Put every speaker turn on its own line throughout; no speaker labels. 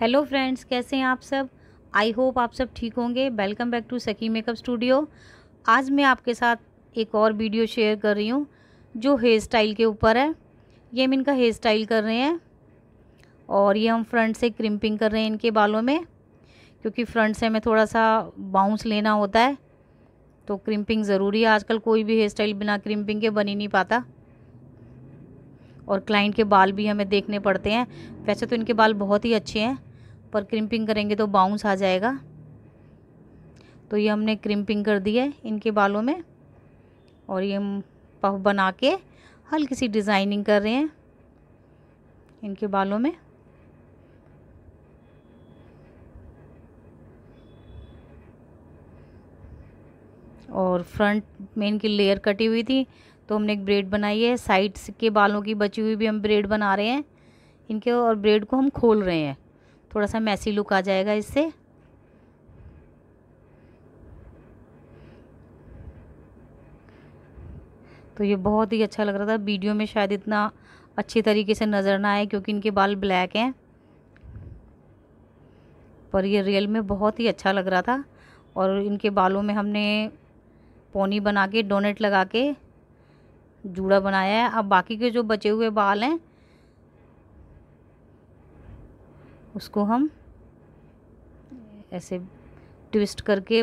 hello friends कैसे हैं आप सब आई होप आप सब ठीक होंगे welcome back to Saki makeup studio आज मैं आपके साथ एक और वीडियो शेयर कर रही हूँ जो हेयर स्टाइल के ऊपर है ये हम इनका हेयर स्टाइल कर रहे हैं और ये हम फ्रंट से क्रिम्पिंग कर रहे हैं इनके बालों में क्योंकि फ्रंट से हमें थोड़ा सा बाउंस लेना होता है तो क्रिम्पिंग ज़रूरी है आजकल कोई भी हेयर स्टाइल बिना क्रिम्पिंग के बन ही नहीं पाता और क्लाइंट के बाल भी हमें देखने पड़ते हैं वैसे तो इनके बाल बहुत ही अच्छे हैं पर क्रिम्पिंग करेंगे तो बाउंस आ जाएगा तो ये हमने क्रिम्पिंग कर दी है इनके बालों में और ये हम पफ बना के हल्की सी डिज़ाइनिंग कर रहे हैं इनके बालों में और फ्रंट में इनकी लेयर कटी हुई थी तो हमने एक ब्रेड बनाई है साइड्स के बालों की बची हुई भी हम ब्रेड बना रहे हैं इनके और ब्रेड को हम खोल रहे हैं थोड़ा सा मैसी लुक आ जाएगा इससे तो ये बहुत ही अच्छा लग रहा था वीडियो में शायद इतना अच्छी तरीके से नज़र ना आए क्योंकि इनके बाल ब्लैक हैं पर ये रियल में बहुत ही अच्छा लग रहा था और इनके बालों में हमने पोनी बना के डोनेट लगा के जूड़ा बनाया है अब बाकी के जो बचे हुए बाल हैं उसको हम ऐसे ट्विस्ट करके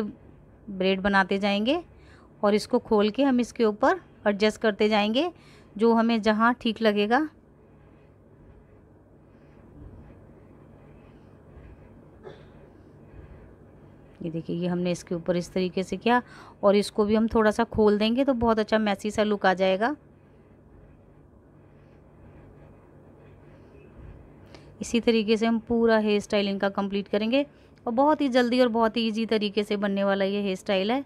ब्रेड बनाते जाएंगे और इसको खोल के हम इसके ऊपर एडजस्ट करते जाएंगे जो हमें जहाँ ठीक लगेगा ये देखिए ये हमने इसके ऊपर इस तरीके से किया और इसको भी हम थोड़ा सा खोल देंगे तो बहुत अच्छा मैसी सा लुक आ जाएगा इसी तरीके से हम पूरा हेयर स्टाइल इनका कंप्लीट करेंगे और बहुत ही जल्दी और बहुत ही ईजी तरीके से बनने वाला ये हेयर स्टाइल है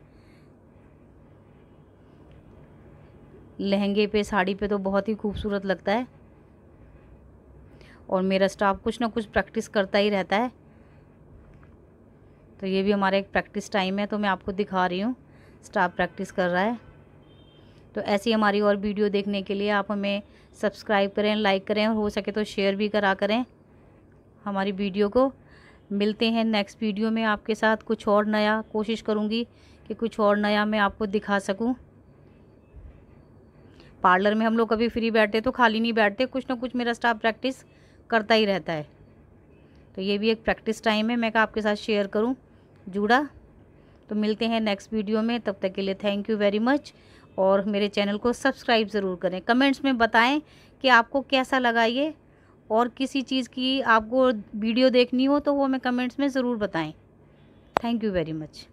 लहंगे पे साड़ी पे तो बहुत ही खूबसूरत लगता है और मेरा स्टाफ कुछ ना कुछ प्रैक्टिस करता ही रहता है तो ये भी हमारा एक प्रैक्टिस टाइम है तो मैं आपको दिखा रही हूँ स्टाफ प्रैक्टिस कर रहा है तो ऐसी हमारी और वीडियो देखने के लिए आप हमें सब्सक्राइब करें लाइक करें और हो सके तो शेयर भी करा करें हमारी वीडियो को मिलते हैं नेक्स्ट वीडियो में आपके साथ कुछ और नया कोशिश करूँगी कि कुछ और नया मैं आपको दिखा सकूँ पार्लर में हम लोग कभी फ्री बैठते तो खाली नहीं बैठते कुछ ना कुछ मेरा स्टाफ प्रैक्टिस करता ही रहता है तो ये भी एक प्रैक्टिस टाइम है मैं आपके साथ शेयर करूँ जुड़ा तो मिलते हैं नेक्स्ट वीडियो में तब तक के लिए थैंक यू वेरी मच और मेरे चैनल को सब्सक्राइब ज़रूर करें कमेंट्स में बताएं कि आपको कैसा लगा ये और किसी चीज़ की आपको वीडियो देखनी हो तो वो हमें कमेंट्स में ज़रूर बताएं थैंक यू वेरी मच